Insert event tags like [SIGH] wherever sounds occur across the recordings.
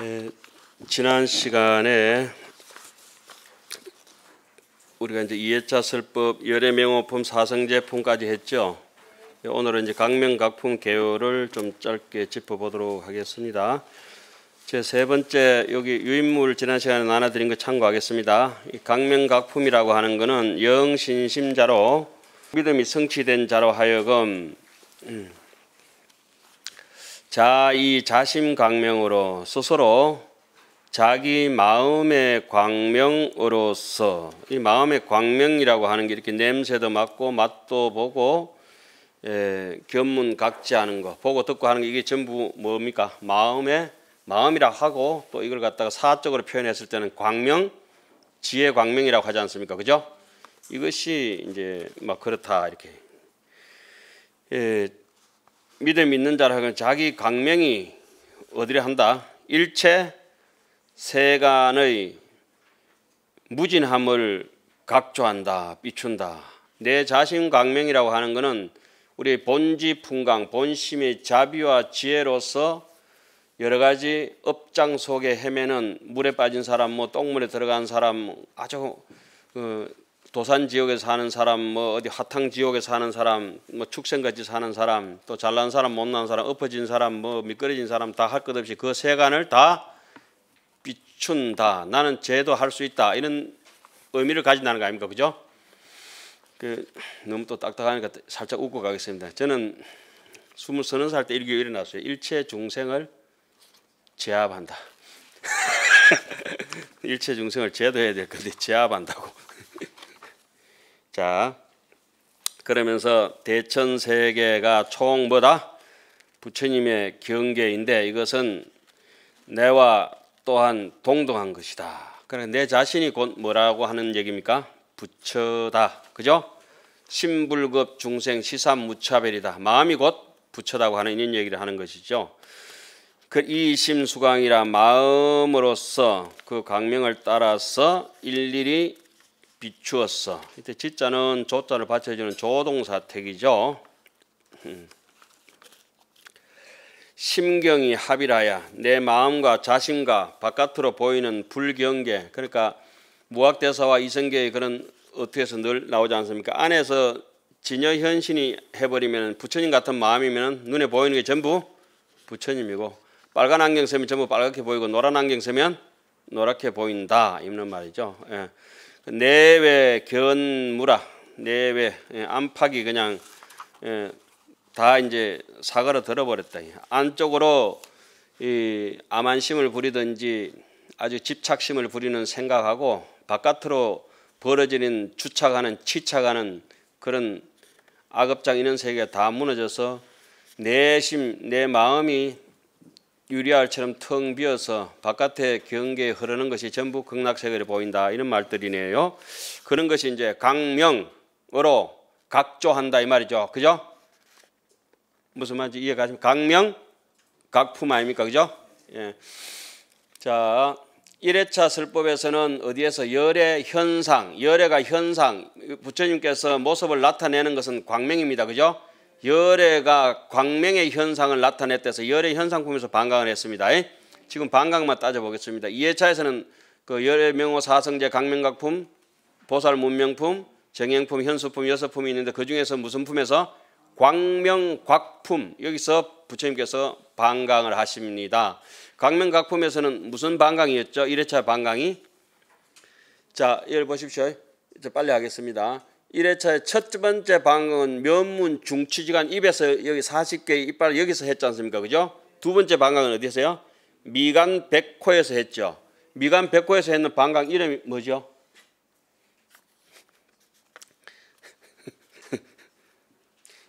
에, 지난 시간에 우리가 이제 이해차 설법 열애 명호품 사성제품까지 했죠. 예, 오늘은 이제 강명각품 개요를 좀 짧게 짚어보도록 하겠습니다. 제 세 번째 여기 유인물 지난 시간에 나눠드린 거 참고하겠습니다. 강명각품이라고 하는 것은 영신심자로 믿음이 성취된 자로 하여금 음, 자, 이 자심광명으로 스스로 자기 마음의 광명으로서 이 마음의 광명이라고 하는 게 이렇게 냄새도 맡고 맛도 보고 예, 견문 각지 하는 거 보고 듣고 하는 게 이게 전부 뭡니까 마음의 마음이라 하고 또 이걸 갖다가 사적으로 표현했을 때는 광명 지혜 광명이라고 하지 않습니까 그죠 이것이 이제 막 그렇다 이렇게 예, 믿음 있는 자라건 하 자기 광명이 어디를 한다? 일체 세간의 무진함을 각조한다, 비춘다. 내 자신 광명이라고 하는 것은 우리 본지 풍광 본심의 자비와 지혜로서 여러 가지 업장 속에 헤매는 물에 빠진 사람, 뭐 똥물에 들어간 사람, 아주 그 도산 지역에 사는 사람, 뭐 어디 화탕 지역에 사는 사람, 뭐 축생같이 사는 사람, 또 잘난 사람, 못난 사람, 엎어진 사람, 뭐 미끄러진 사람 다 할 것 없이 그 세간을 다 비춘다. 나는 죄도 할 수 있다. 이런 의미를 가진다는 거 아닙니까? 그죠? 그 너무 또 딱딱하니까 살짝 웃고 가겠습니다. 저는 스물 서른 살 때 일교 일어났어요. 일체 중생을 제압한다. [LAUGHS] 일체 중생을 제도해야 될 건데 제압한다고. 자, 그러면서 대천 세계가 총보다 부처님의 경계인데 이것은 내와 또한 동등한 것이다. 그래 그러니까 내 자신이 곧 뭐라고 하는 얘기입니까? 부처다. 그죠? 신불급 중생 시삼 무차별이다. 마음이 곧 부처라고 하는 이런 얘기를 하는 것이죠. 그 이심수강이라 마음으로서 그 강명을 따라서 일일이 비추었어. 이때 지자는 조자를 받쳐주는 조동사택이죠. 음. 심경이 합일하야 내 마음과 자신과 바깥으로 보이는 불경계 그러니까 무학대사와 이성계의 그런 어떻게 서늘 나오지 않습니까? 안에서 진여 현신이 해버리면 부처님 같은 마음이면 눈에 보이는 게 전부 부처님이고 빨간 안경 쓰면 전부 빨갛게 보이고 노란 안경 쓰면 노랗게 보인다 입는 말이죠. 예. 내외 견무라 내외 예, 안팎이 그냥 예, 다 이제 사과로 들어버렸다. 안쪽으로 이 암안심을 부리든지 아주 집착심을 부리는 생각하고 바깥으로 벌어지는 주착하는 치착하는 그런 악업장 있는 세계가 다 무너져서 내심 내 마음이 유리알처럼 텅 비어서 바깥에 경계에 흐르는 것이 전부 극락세계를 보인다 이런 말들이네요. 그런 것이 이제 강명으로 각조한다 이 말이죠. 그죠? 무슨 말인지 이해가십니까? 강명 각품 아닙니까? 그죠? 예. 자, 1회차 설법에서는 어디에서 열의 현상, 열애가 현상 부처님께서 모습을 나타내는 것은 광명입니다. 그죠? 열애가 광명의 현상을 나타냈대서 열애 현상품에서 반강을 했습니다. 예? 지금 반강만 따져보겠습니다. 2회차에서는 그 열애 명호 사성제 강명각품, 보살 문명품, 정형품, 현수품 여섯 품이 있는데 그 중에서 무슨 품에서 광명곽품 여기서 부처님께서 방강을 하십니다. 광명각품에서는 무슨 방강이었죠? 1회차 방강이 자, 열 보십시오. 이제 빨리 하겠습니다. 1회차의 첫 번째 방은 면문 중추지간 입에서 여기 40개의 이빨 여기서 했지 않습니까? 그죠? 두 번째 방광은 어디서요? 에 미간 백호에서 했죠. 미간 백호에서 했는 방광 이름이 뭐죠? [LAUGHS]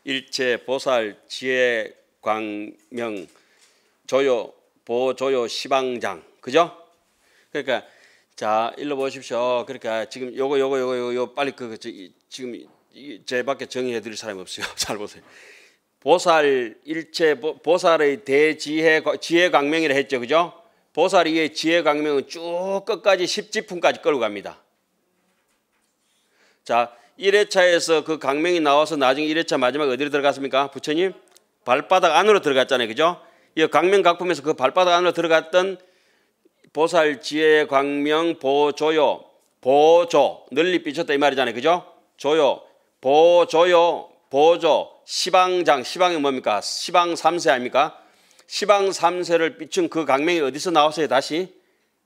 일체 보살 지혜 광명 조요 보조요 시방장 그죠? 그러니까 자 일로 보십시오. 그러니까 지금 요거 요거 요거 요거 빨리 그, 그 지금 제밖에 정의해드릴 사람이 없어요. [LAUGHS] 잘 보세요. 보살 일체 보살의 대지혜 지혜 강명이라 했죠, 그죠? 보살 이의 지혜 강명은 쭉 끝까지 십지품까지 끌고 갑니다. 자, 1회차에서 그 강명이 나와서 나중에 1회차 마지막에 어디로 들어갔습니까? 부처님 발바닥 안으로 들어갔잖아요, 그죠? 이 강명 각품에서 그 발바닥 안으로 들어갔던 보살 지혜 광명 보조요 보조 널리 비쳤다이 말이잖아요, 그죠? 조요, 보조요, 보조, 시방장, 시방이 뭡니까? 시방 3세 아닙니까? 시방 3세를 비춘그 강명이 어디서 나왔어요, 다시?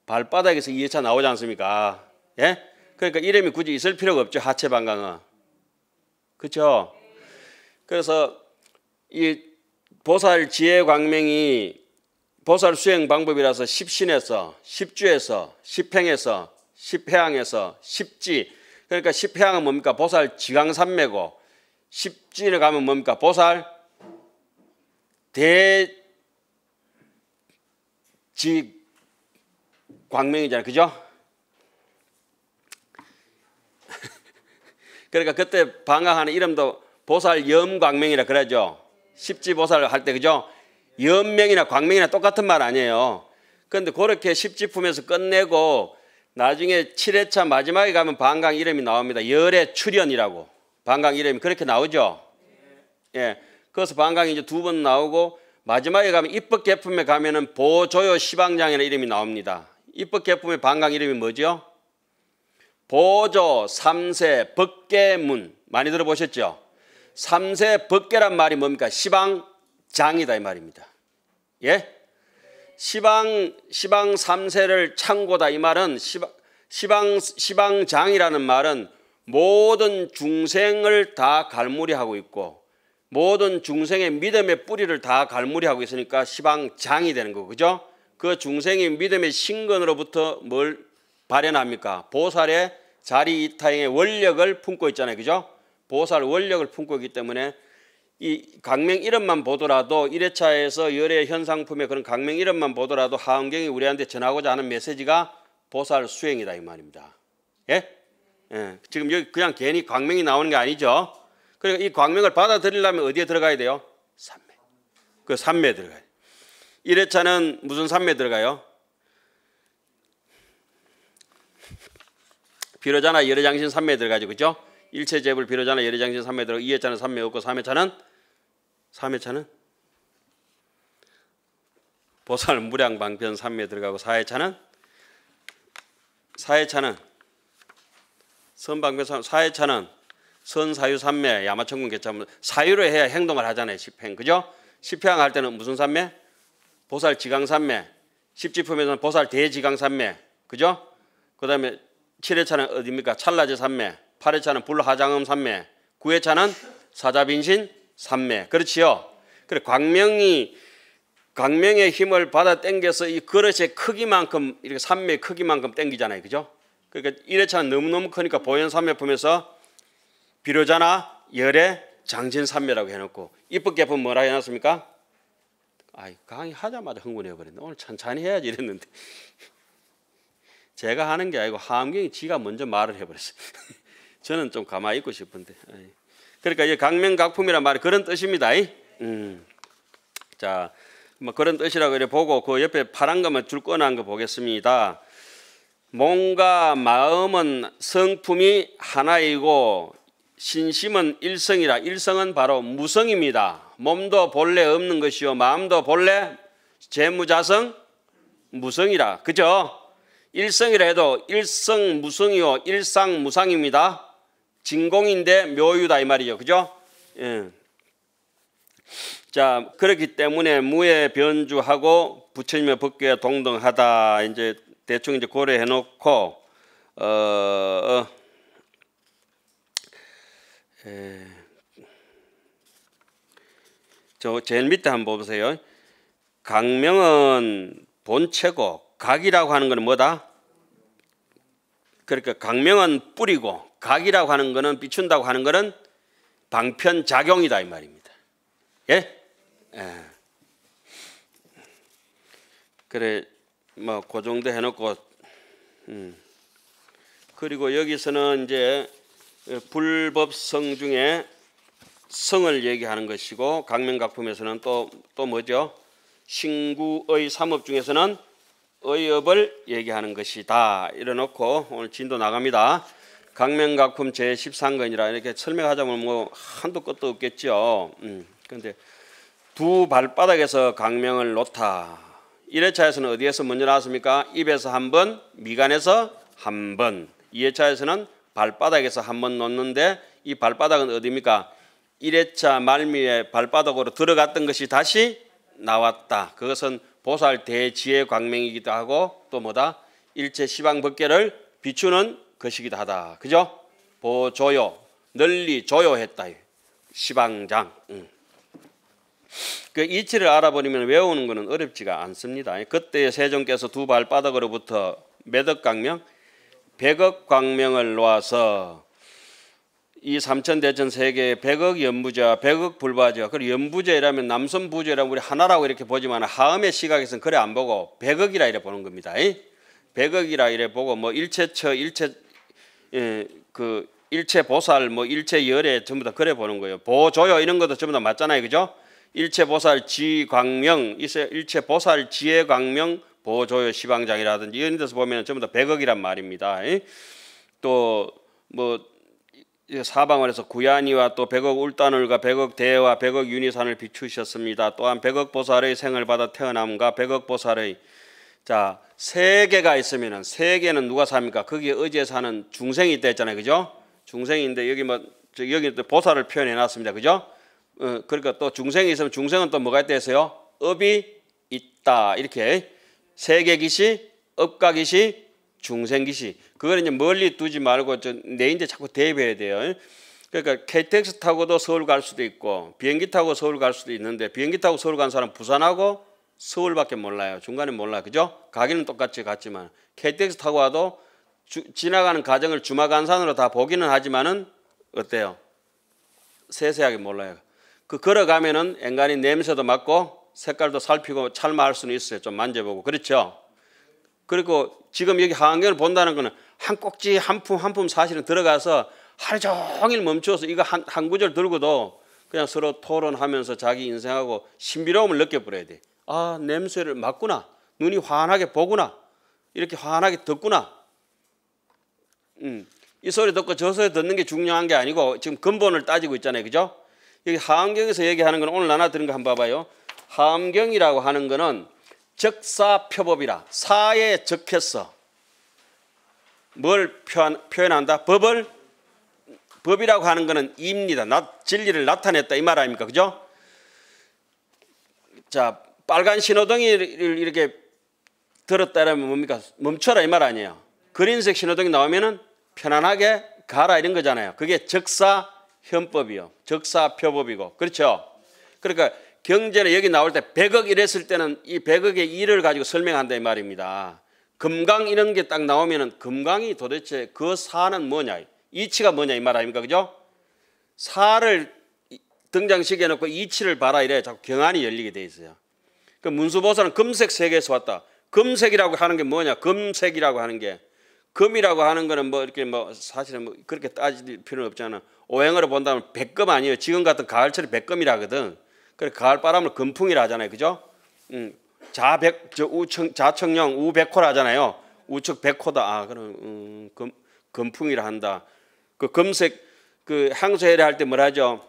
발바닥에서 2회차 나오지 않습니까? 예? 그러니까 이름이 굳이 있을 필요가 없죠, 하체방광은. 그렇죠? 그래서 이 보살 지혜 광명이 보살 수행 방법이라서 십신에서, 십주에서, 십행에서, 십해항에서, 십지, 그러니까 십해항은 뭡니까? 보살 지강산매고 십진에 가면 뭡니까? 보살 대지광명이잖아요. 그죠? [LAUGHS] 그러니까 그때 방황하는 이름도 보살 염광명이라 그러죠. 십지 보살 할 때 그죠? 염명이나 광명이나 똑같은 말 아니에요. 그런데 그렇게 십지품에서 끝내고 나중에 7회차 마지막에 가면 방강 이름이 나옵니다. 열의 출현이라고. 방강 이름이 그렇게 나오죠. 예. 그래서 방강이 이제 두 번 나오고 마지막에 가면 입법 개품에 가면은 보조요 시방장이라는 이름이 나옵니다. 입법 개품의 방강 이름이 뭐죠? 보조 3세 법계문 많이 들어보셨죠? 3세 법계란 말이 뭡니까? 시방장이다 이 말입니다. 예? 시방 시방 3세를 창고다 이 말은 시방 시방 시방장이라는 말은 모든 중생을 다 갈무리하고 있고 모든 중생의 믿음의 뿌리를 다 갈무리하고 있으니까 시방장이 되는 거 그죠? 그 중생이 믿음의 신근으로부터 뭘 발현합니까? 보살의 자리 이타행의 원력을 품고 있잖아요. 그죠? 보살 원력을 품고 있기 때문에 이 강명 이름만 보더라도 1회차에서 열의 현상품의 그런 강명 이름만 보더라도 하은경이 우리한테 전하고자 하는 메시지가 보살 수행이다 이 말입니다. 예? 예. 지금 여기 그냥 괜히 광명이 나오는 게 아니죠. 그리고 그러니까 이 광명을 받아들이려면 어디에 들어가야 돼요? 삼매. 그 삼매에 들어가요. 1회차는 무슨 삼매에 들어가요? 비로자나 열애장신 삼매에 들어가죠. 그죠? 일체 재불 비로자나 열애장신 삼매에 들어가고 2회차는 삼매 없고 3회차는 3회차는 보살 무량방편 3매 들어가고 4회차는 4회차는 선방편 4회차는 선사유 3매 야마천군 개참 뭐, 사유로 해야 행동을 하잖아요. 10행. 그죠? 10행 할 때는 무슨 3매? 보살 지강 3매. 10지품에서는 보살 대지강 3매. 그죠? 그 다음에 7회차는 어디입니까? 찰나제 3매. 8회차는 불하장음 3매. 9회차는 사자빈신 산매 그렇지요? 그래 광명이 광명의 힘을 받아 당겨서 이 그릇의 크기만큼 이렇게 삼매 크기만큼 당기잖아요. 그죠? 그러니까 1회차 너무너무 크니까 보현 산매품에서 비료자나 열의 장진 산매라고해 놓고 이쁘게 편 뭐라 해 놨습니까? 아이 강의 하자마자 흥분해 버렸네. 오늘 천천히 해야지 이랬는데 [LAUGHS] 제가 하는 게 아니고 하암경이 지가 먼저 말을 해버렸어요. [LAUGHS] 저는 좀 가만히 있고 싶은데. 그러니까 이 강명각품이란 말이 그런 뜻입니다. 음. 자, 뭐 그런 뜻이라고 이렇게 보고 그 옆에 파란 것만 줄거나거 보겠습니다. 몸과 마음은 성품이 하나이고 신심은 일성이라 일성은 바로 무성입니다. 몸도 본래 없는 것이요 마음도 본래 재무자성 무성이라 그죠? 일성이라 해도 일성 무성이요 일상 무상입니다. 진공인데 묘유다 이 말이죠. 그죠? 예. 자, 그렇기 때문에 무의 변주하고 부처님의 법궤와 동등하다. 이제 대충 이제 고려해 놓고 어, 어저 제일 밑에 한 번 보세요. 강명은 본체고 각이라고 하는 건 뭐다? 그러니까 강명은 뿌리고 각이라고 하는 것은 비춘다고 하는 것은 방편 작용이다 이 말입니다. 예? 예. 그래 뭐 고정도 그 해놓고 음. 그리고 여기서는 이제 불법성 중에 성을 얘기하는 것이고 강명각품에서는 또 또 뭐죠? 신구의 삼업 중에서는 의업을 얘기하는 것이다. 이래 놓고 오늘 진도 나갑니다. 강명각품 제13권이라 이렇게 설명하자면 뭐 한도 끝도 없겠죠. 음, 그런데 두 발바닥에서 강명을 놓다. 1회차에서는 어디에서 먼저 나왔습니까? 입에서 한 번, 미간에서 한 번. 2회차에서는 발바닥에서 한 번 놓는데 이 발바닥은 어디입니까? 1회차 말미에 발바닥으로 들어갔던 것이 다시 나왔다. 그것은 보살 대지의 광명이기도 하고 또 뭐다? 일체 시방 법계를 비추는 것이기도 하다. 그죠? 보조요. 널리 조요했다. 시방장. 응. 그 이치를 알아버리면 외우는 것은 어렵지가 않습니다. 그때 세종께서 두 발바닥으로부터 매덕 광명, 백억 광명을 놓아서 이 삼천대천 세계에 백억 연부자, 백억 불바자, 그리고 연부자라면 남선부자라면 우리 하나라고 이렇게 보지만 하음의 시각에서는 그래 안 보고 백억이라 이래 보는 겁니다. 백억이라 이래 보고 뭐 일체처, 일체 예, 그 일체 보살 뭐 일체 열에 전부 다 그래 보는 거예요. 보조요 이런 것도 전부 다 맞잖아요. 그죠? 일체 보살 지광명 일체 보살 지혜 광명 보조요 시방장이라든지 이런 데서 보면 전부 다 100억이란 말입니다. 예? 또뭐 사방원에서 구야니와 또 백억 울단울과 백억 대와 백억 유니산을 비추셨습니다. 또한 백억 보살의 생을 받아 태어남과 백억 보살의 자, 세계가 있으면은 세계는 누가 삽니까? 거기에 의지에 사는 중생이 있다 했잖아요. 그죠? 중생인데 여기 뭐 여기 또 보살을 표현해 놨습니다. 그죠? 어, 그러니까 또 중생이 있으면 중생은 또 뭐가 있다 했어요? 업이 있다. 이렇게 세계기시, 업가기시, 중생기시. 그걸 이제 멀리 두지 말고 내 인제 자꾸 대입해야 돼요. 그러니까 KTX 타고도 서울 갈 수도 있고 비행기 타고 서울 갈 수도 있는데 비행기 타고 서울 간 사람 부산하고 서울밖에 몰라요. 중간에 몰라. 그죠? 가기는 똑같이 갔지만 KTX 타고 와도 주, 지나가는 가정을 주마간산으로 다 보기는 하지만은 어때요? 세세하게 몰라요. 그 걸어가면은 앵간히 냄새도 맡고 색깔도 살피고 찰마할 수는 있어요. 좀 만져보고. 그렇죠? 그리고 지금 여기 한경을 본다는 거는 한 꼭지 한 품 한 품 사실은 들어가서 하루 종일 멈추어서 이거 한, 한 구절 들고도 그냥 서로 토론하면서 자기 인생하고 신비로움을 느껴버려야 돼. 아, 냄새를 맡구나. 눈이 환하게 보구나. 이렇게 환하게 듣구나. 음, 이 소리 듣고 저 소리 듣는 게 중요한 게 아니고 지금 근본을 따지고 있잖아요. 그죠? 여기 하암경에서 얘기하는 건 오늘 나눠드린 거 한번 봐봐요. 하암경이라고 하는 거는 적사표법이라 사에 적혔어. 뭘 표현, 표현한다? 법을 법이라고 하는 거는 입니다. 나, 진리를 나타냈다 이 말 아닙니까? 그죠? 자, 빨간 신호등이 이렇게 들었다라면 뭡니까? 멈춰라 이 말 아니에요. 그린색 신호등이 나오면은 편안하게 가라 이런 거잖아요. 그게 적사 현법이요. 적사 표법이고. 그렇죠? 그러니까 경제는 여기 나올 때 100억 이랬을 때는 이 100억의 일을 가지고 설명한다 이 말입니다. 금강 이런 게 딱 나오면은 금강이 도대체 그 사는 뭐냐? 이치가 뭐냐 이 말 아닙니까? 그죠? 사를 등장시켜 놓고 이치를 봐라 이래 자꾸 경안이 열리게 돼 있어요. 그 문수보살은 금색 세계에서 왔다. 금색이라고 하는 게 뭐냐? 금색이라고 하는 게 금이라고 하는 거는 뭐 이렇게 뭐 사실은 뭐 그렇게 따질 필요는 없잖아. 오행으로 본다면 백금 아니에요. 지금 같은 가을철이 백금이라거든. 그래 가을 바람을 금풍이라 하잖아요. 그죠? 음, 자백 저 우청 자청령 우백호라 하잖아요. 우측 백호다. 아, 그럼 음, 금 금풍이라 한다. 그 금색 그 항소해례 할때 뭐라 하죠?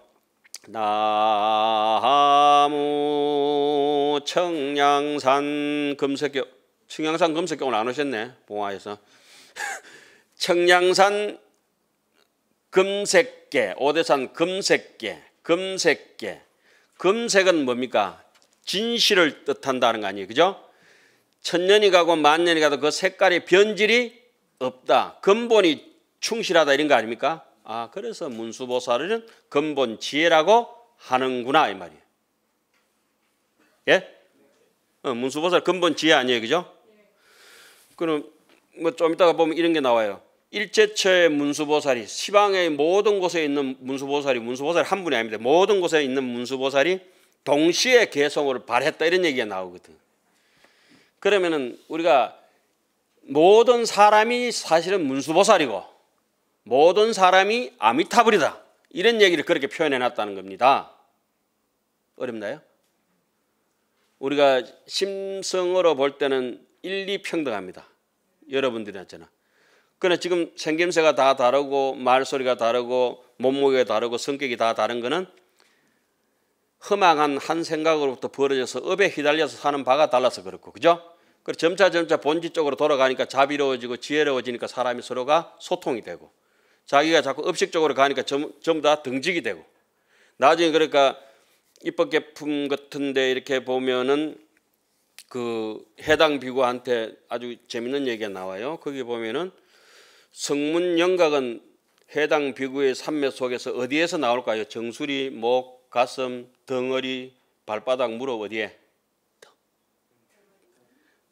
나무 청양산 금색교 청양산 금색교 오늘 안 오셨네 봉화에서 [LAUGHS] 청양산 금색계 오대산 금색계 금색계 금색은 뭡니까 진실을 뜻한다는 거 아니에요 그죠 천년이 가고 만년이 가도 그 색깔의 변질이 없다 근본이 충실하다 이런 거 아닙니까 아 그래서 문수보살은 근본 지혜라고 하는구나 이 말이에요. 예? 어, 문수보살 근본 지혜 아니에요, 그죠? 그럼 뭐좀 이따가 보면 이런 게 나와요. 일제처의 문수보살이 시방의 모든 곳에 있는 문수보살이 문수보살 한 분이 아닙니다. 모든 곳에 있는 문수보살이 동시에 개성을 발했다 이런 얘기가 나오거든. 그러면은 우리가 모든 사람이 사실은 문수보살이고 모든 사람이 아미타불이다. 이런 얘기를 그렇게 표현해 놨다는 겁니다. 어렵나요? 우리가 심성으로 볼 때는 일리 평등합니다. 여러분들이 했잖아. 그러나 지금 생김새가 다 다르고 말소리가 다르고 몸무게가 다르고 성격이 다 다른 거는 허망한 한 생각으로부터 벌어져서 업에 휘달려서 사는 바가 달라서 그렇고 그죠? 그래서 점차 점차 본질 적으로 돌아가니까 자비로워지고 지혜로워지니까 사람이 서로가 소통이 되고 자기가 자꾸 업식적으로 가니까 전부, 다 등직이 되고 나중에 그러니까 입법 개품 같은데 이렇게 보면은 그 해당 비구한테 아주 재밌는 얘기가 나와요. 거기 보면은 성문 영각은 해당 비구의 산맥 속에서 어디에서 나올까요? 정수리, 목, 가슴, 덩어리, 발바닥, 무릎 어디에?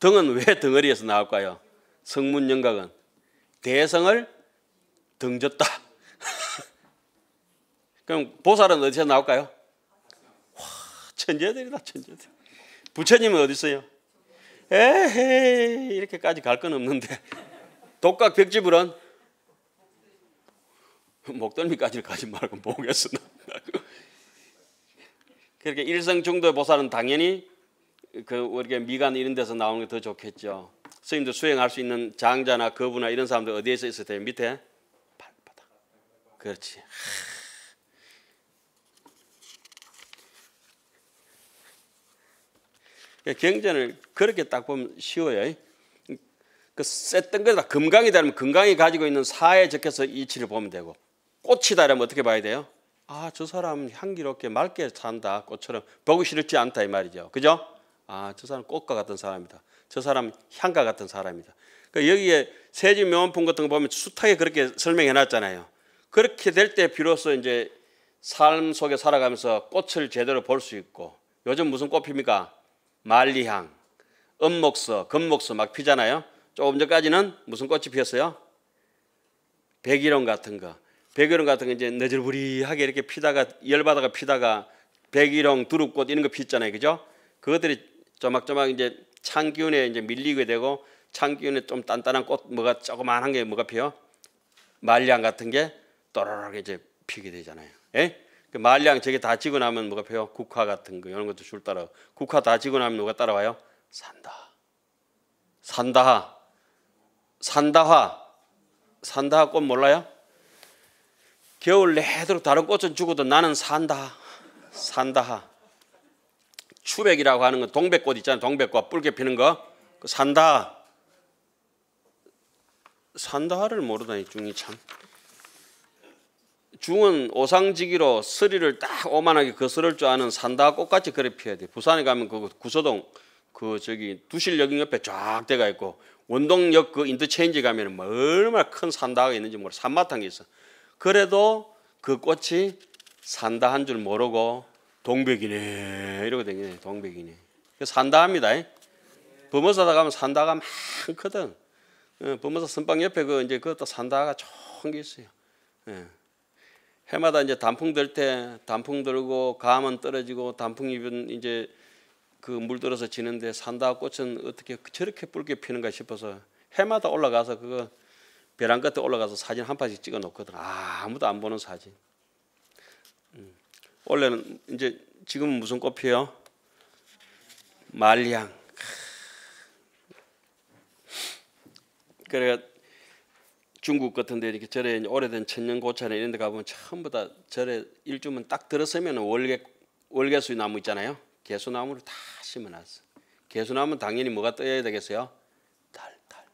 등은 왜 덩어리에서 나올까요? 성문 영각은 대성을 등졌다. 그럼 보살은 어디서 나올까요? 와, 천재들이다, 천재들. 부처님은 어디 있어요? 에헤이, 이렇게까지 갈 건 없는데. 독각 벽지불은 목덜미까지 가지 말고 목에서 나고 그렇게 일성 중도 보살은 당연히 그 우리가 미간 이런 데서 나오는 게 더 좋겠죠. 스님도 수행할 수 있는 장자나 거부나 이런 사람들 어디에서 있을 때요? 밑에 그렇지. 경전을 그렇게 딱 보면 쉬워요. 그 셌던 거다. 금강이다 하면 금강이 가지고 있는 사에 적혀서 이치를 보면 되고 꽃이다 하면 어떻게 봐야 돼요? 아, 저 사람 향기롭게 맑게 산다. 꽃처럼 보기 싫지 않다 이 말이죠. 그죠? 아, 저 사람 꽃과 같은 사람이다. 저 사람 향과 같은 사람이다. 그 여기에 세지 명품 같은 거 보면 숱하게 그렇게 설명해 놨잖아요. 그렇게 될 때 비로소 이제 삶 속에 살아가면서 꽃을 제대로 볼 수 있고 요즘 무슨 꽃입니까? 말리향, 은목서, 금목서 막 피잖아요. 조금 전까지는 무슨 꽃이 피었어요? 백일원 같은 거. 백일원 같은 거 이제 너질부리하게 이렇게 피다가 열받아가 피다가 백일홍, 두릅꽃 이런 거 피었잖아요. 그죠? 그것들이 조막조막 이제 창기운에 이제 밀리게 되고 창기운에 좀 단단한 꽃 뭐가 조그만한 게 뭐가 피어? 말리향 같은 게 또라락 이제 피게 되잖아요. 예? 그 말량 저게 다 지고 나면 뭐가 펴요? 국화 같은 거 이런 것도 줄 따라. 국화 다 지고 나면 뭐가 따라와요? 산다. 산다하. 산다하. 산다하 꽃 몰라요? 겨울 내도록 다른 꽃은 죽어도 나는 산다. 산다하. 추백이라고 하는 건 동백꽃 있잖아요. 동백꽃 뿔게 피는 거. 그 산다. 산다하를 모르다니 중이 참. 중은 오상지기로 서리를 딱 오만하게 거스를 줄 아는 산다 꽃같이 그래피해야 돼. 부산에 가면 그 구서동 그 저기 두실역 옆에 쫙 대가 있고 원동역 그 인터체인지 가면 뭐 얼마나 큰 산다가 있는지 모르. 산마탕이 있어. 그래도 그 꽃이 산다 한 줄 모르고 동백이네 이러고 댕기네 동백이네. 그 산다 합니다. 범어사다 가면 산다가 많거든. 어, 범어사 선방 옆에 그 이제 그것도 산다가 좋은 게 있어요. 예. 해마다 이제 단풍 들 때 단풍 들고 감은 떨어지고 단풍잎은 이제 그 물들어서 지는데 산다 꽃은 어떻게 저렇게 붉게 피는가 싶어서 해마다 올라가서 그거 벼랑 끝에 올라가서 사진 한 판씩 찍어 놓거든. 아, 아무도 안 보는 사진. 음. 원래는 이제 지금 무슨 꽃 피요? 말량. 그래 중국 같은 데 이렇게 절에 오래된 천년 고찰에 이런 데 가보면 전부 다 절에 일주면 딱들었으면 월계, 월계수의 나무 있잖아요. 개수나무를 다 심어놨어. 개수나무는 당연히 뭐가 떠야 되겠어요? 달, 달.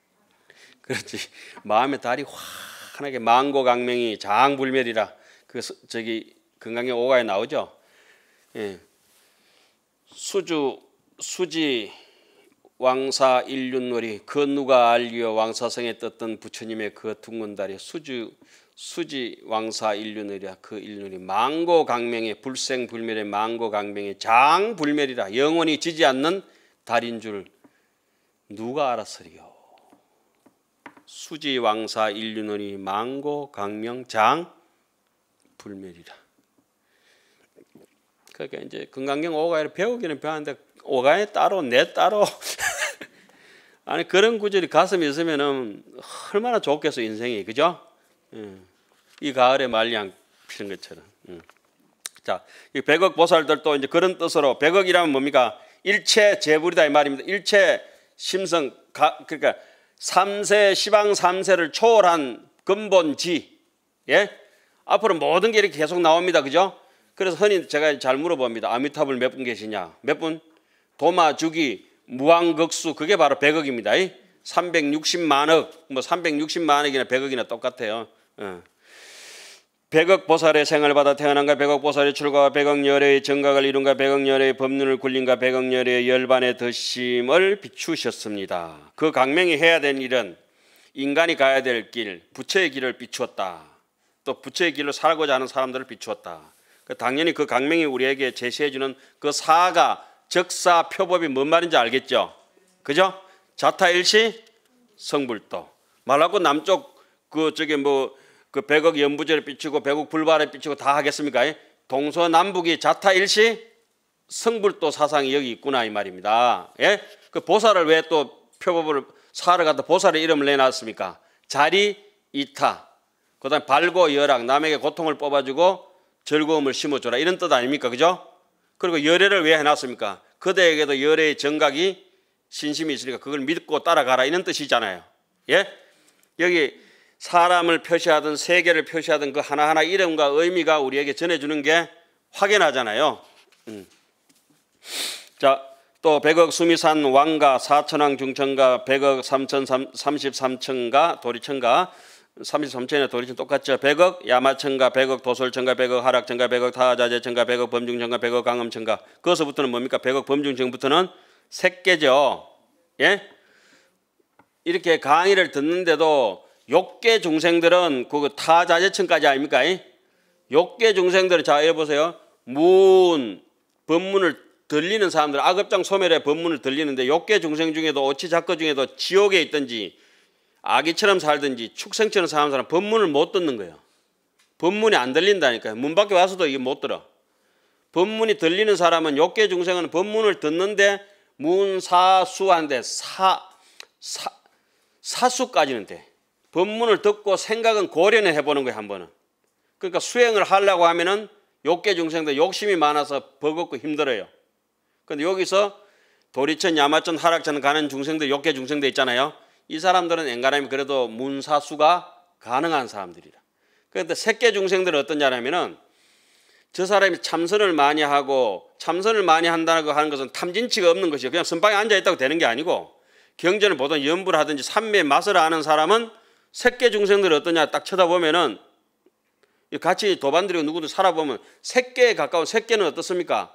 그렇지. 마음의 달이 환하게 망고 강명이 장불멸이라 그 저기 건강의 오가에 나오죠. 예. 수주, 수지, 왕사 일륜놀이 그 누가 알리요 왕사성에 떴던 부처님의 그 둥근 다리 수지 수지 왕사 일륜놀이야그 일륜이 망고 강명의 불생 불멸의 망고 강명의 장 불멸이라 영원히 지지 않는 달인 줄 누가 알았으리요 수지 왕사 일륜놀이 망고 강명 장 불멸이라 그러니까 이제 금강경 오가를 배우기는 배웠는데 오가에 따로 내 따로 [LAUGHS] 아니 그런 구절이 가슴에 있으면은 얼마나 좋겠어 인생이 그죠? 예. 이 가을에 말량 피는 것처럼. 예. 자, 이 백억 보살들도 이제 그런 뜻으로 백억이라면 뭡니까? 일체 재불이다 이 말입니다. 일체 심성 가, 그러니까 삼세 시방 삼세를 초월한 근본지 예 앞으로 모든 게 이렇게 계속 나옵니다 그죠 그래서 흔히 제가 잘 물어봅니다 아미타불 몇 분 계시냐 몇 분 도마 주기 무한극수 그게 바로 100억입니다. 360만억 뭐 360만억이나 100억이나 똑같아요. 100억 예. 보살의 생을 받아 태어난가 100억 보살의 출가와 100억 열의 정각을 이룬가 100억 열의 법륜을 굴린가 100억 열의 열반의 덧심을 비추셨습니다. 그 강명이 해야 될 일은 인간이 가야 될 길, 부처의 길을 비추었다. 또 부처의 길로 살고자 하는 사람들을 비추었다. 그 당연히 그 강명이 우리에게 제시해주는 그 사가 적사 표법이 뭔 말인지 알겠죠? 그죠? 자타일시 성불도. 말하고 남쪽 그 저기 뭐 그 백억 연부제를 비치고 백억 불발에 비치고 다 하겠습니까? 동서남북이 자타일시 성불도 사상이 여기 있구나 이 말입니다. 예? 그 보살을 왜 또 표법을 사러갔다 보살의 이름을 내놨습니까? 자리 이타. 그다음 에 발고 열악 남에게 고통을 뽑아주고 즐거움을 심어줘라 이런 뜻 아닙니까? 그죠? 그리고 열애를 왜 해놨습니까? 그대에게도 열애의 정각이 신심이 있으니까 그걸 믿고 따라가라 이런 뜻이잖아요. 예? 여기 사람을 표시하든 세계를 표시하든 그 하나하나 이름과 의미가 우리에게 전해주는 게 확연하잖아요. 음. 자, 또1억 수미산 왕가, 4천왕 중천가, 1억 3천 33층가, 도리천가, 33천이나 도리천 똑같죠. 100억 야마천가 100억 도솔천가 100억 하락천가 100억 타자재천가 100억 범중천가 100억 강음천가 그것서부터는 뭡니까? 100억 범중천부터는 새끼죠 예? 이렇게 강의를 듣는데도 욕계 중생들은 그 타자재천까지 아닙니까? 욕계 중생들은 자 여보세요. 문 법문을 들리는 사람들 악업장 소멸의 법문을 들리는데 욕계 중생 중에도 오치작거 중에도 지옥에 있든지 아기처럼 살든지 축생처럼 사는 사람 법문을 못 듣는 거예요. 법문이 안 들린다니까요. 문 밖에 와서도 이게 못 들어. 법문이 들리는 사람은 욕계 중생은 법문을 듣는데 문사수한데 사, 사, 사수까지는 돼. 법문을 듣고 생각은 고려는 해보는 거예요, 한 번은. 그러니까 수행을 하려고 하면은 욕계 중생들 욕심이 많아서 버겁고 힘들어요. 근데 여기서 도리천, 야마천, 하락천 가는 중생들, 욕계 중생들 있잖아요. 이 사람들은 엔간하면 그래도 문사수가 가능한 사람들이라. 그런데 새끼 중생들은 어떠냐면은 라저 사람이 참선을 많이 하고 참선을 많이 한다고 하는 것은 탐진치가 없는 것이에요. 그냥 선방에 앉아 있다고 되는 게 아니고 경전을 보던 연불 하든지 삼매의 맛을 아는 사람은 새끼 중생들이 어떠냐 딱 쳐다보면은 같이 도반들이고 누구도 살아보면 새끼에 가까운 새끼는 어떻습니까?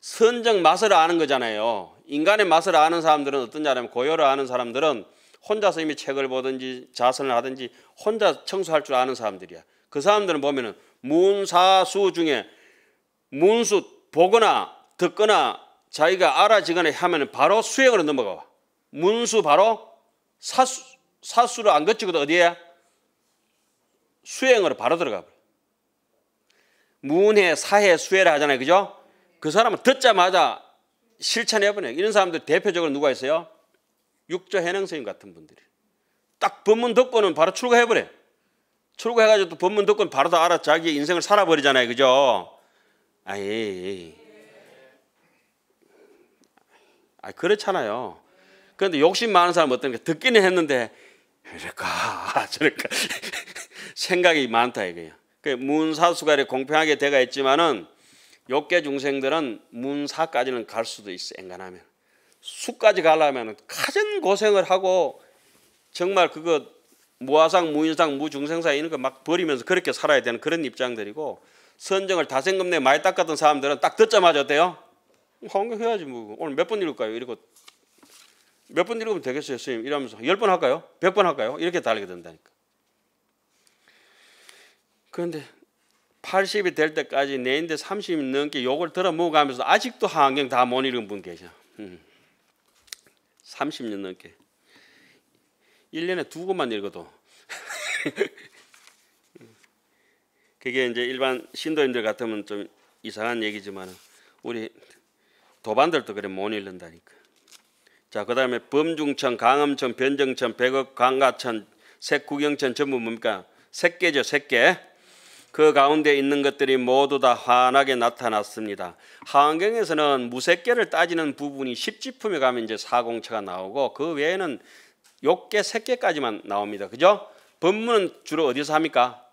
선정 맛을 아는 거잖아요. 인간의 맛을 아는 사람들은 어떠냐면 라 고요를 아는 사람들은 혼자서 이미 책을 보든지 자선을 하든지 혼자 청소할 줄 아는 사람들이야. 그 사람들은 보면은 문사수 중에 문수 보거나 듣거나 자기가 알아지거나 하면은 바로 수행으로 넘어가. 문수 바로 사수 사수를 안 거치고도 어디에 수행으로 바로 들어가 버 문해 사해 수해를 하잖아요. 그죠? 그 사람은 듣자마자 실천해 버려 이런 사람들 대표적으로 누가 있어요? 육조 해능생 같은 분들이 딱 법문 듣고는 바로 출가해버려. 출가해가지고 또 법문 듣고는 바로 다 알아 자기 인생을 살아버리잖아요. 그죠? 아예. 예, 예. 아, 그렇잖아요. 그런데 욕심 많은 사람 어떤 게 듣기는 했는데 이럴까 아, 저럴까 [LAUGHS] 생각이 많다 이거예요. 그 문사수가 공평하게 돼가 있지만은 욕계 중생들은 문사까지는 갈 수도 있어. 엔간하면 숲까지 가려면 가장 고생을 하고 정말 그거 무화상, 무인상, 무중생사 이런 거 막 버리면서 그렇게 살아야 되는 그런 입장들이고 선정을 다생금 내 많이 닦았던 사람들은 딱 듣자마자 어때요? 환경해야지 뭐 오늘 몇번 읽을까요? 이러고 몇번 읽으면 되겠어요 선생님 이러면서 열 번 할까요? 백 번 할까요? 이렇게 달리게 된다니까 그런데 80이 될 때까지 내인데 3 0 넘게 욕을 들어 먹어면서 아직도 한경 다못 읽은 분 계셔 음. 30년 넘게 1년에 두 권만 읽어도 [LAUGHS] 그게 이제 일반 신도인들 같으면 좀 이상한 얘기지만 우리 도반들도 그래 못 읽는다니까. 자, 그다음에 범중천, 강암천, 변정천, 백억, 강가천, 색구경천 전부 뭡니까? 색계죠, 색계. 그 가운데 있는 것들이 모두 다 환하게 나타났습니다. 하안경에서는 무색계를 따지는 부분이 1지품에 가면 이제 사공체가 나오고 그 외에는 욕계, 색계까지만 나옵니다. 그죠? 법문은 주로 어디서 합니까?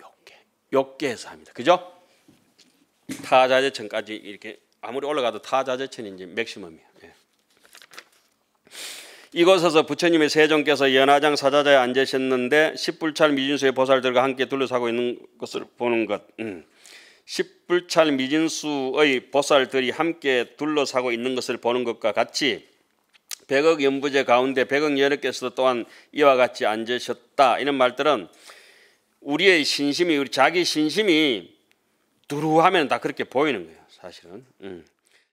욕계, 욕계에서 합니다. 그죠? 타자재천까지 이렇게 아무리 올라가도 타자재천인지 맥시멈이에요. 예. 이곳에서 부처님의 세종께서 연화장 사자자에 앉으셨는데 십불찰 미진수의 보살들과 함께 둘러싸고 있는 것을 보는 것. 음. 십불찰 미진수의 보살들이 함께 둘러싸고 있는 것을 보는 것과 같이 백억 연부제 가운데 백억 여러께서도 또한 이와 같이 앉으셨다. 이런 말들은 우리의 신심이 우리 자기 신심이 두루하면 다 그렇게 보이는 거예요. 사실은. 음.